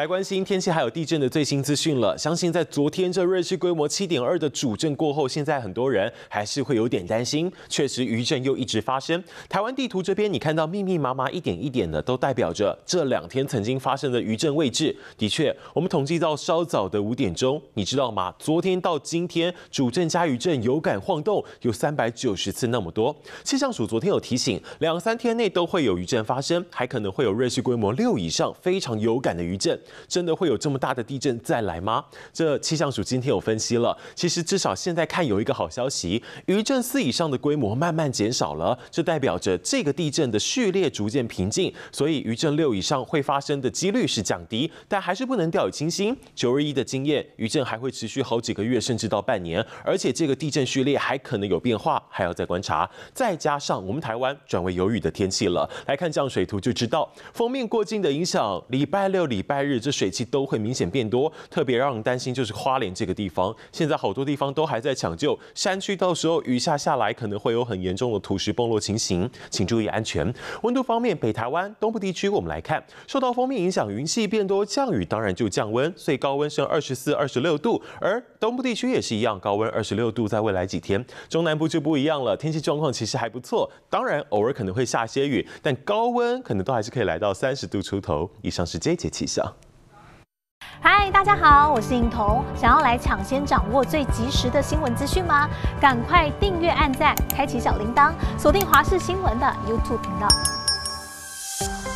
来关心天气还有地震的最新资讯了。相信在昨天这瑞士规模七点二的主震过后，现在很多人还是会有点担心。确实，余震又一直发生。台湾地图这边，你看到密密麻麻一点一点的，都代表着这两天曾经发生的余震位置。的确，我们统计到稍早的五点钟，你知道吗？昨天到今天主震加余震有感晃动有三百九十次那么多。气象署昨天有提醒，两三天内都会有余震发生，还可能会有瑞士规模六以上非常有感的余震。真的会有这么大的地震再来吗？这气象署今天有分析了，其实至少现在看有一个好消息，余震四以上的规模慢慢减少了，这代表着这个地震的序列逐渐平静，所以余震六以上会发生的几率是降低，但还是不能掉以轻心。九二一的经验，余震还会持续好几个月甚至到半年，而且这个地震序列还可能有变化，还要再观察。再加上我们台湾转为有雨的天气了，来看降水图就知道，封面过境的影响，礼拜六、礼拜日。日这水汽都会明显变多，特别让人担心就是花莲这个地方，现在好多地方都还在抢救，山区到时候雨下下来，可能会有很严重的土石崩落情形，请注意安全。温度方面，北台湾、东部地区我们来看，受到风力影响，云系变多，降雨当然就降温，最高温升二十四、二十六度，而东部地区也是一样，高温二十六度。在未来几天，中南部就不一样了，天气状况其实还不错，当然偶尔可能会下些雨，但高温可能都还是可以来到三十度出头以上。是这一节气象。大家好，我是尹彤，想要来抢先掌握最及时的新闻资讯吗？赶快订阅、按赞、开启小铃铛，锁定华视新闻的 YouTube 频道。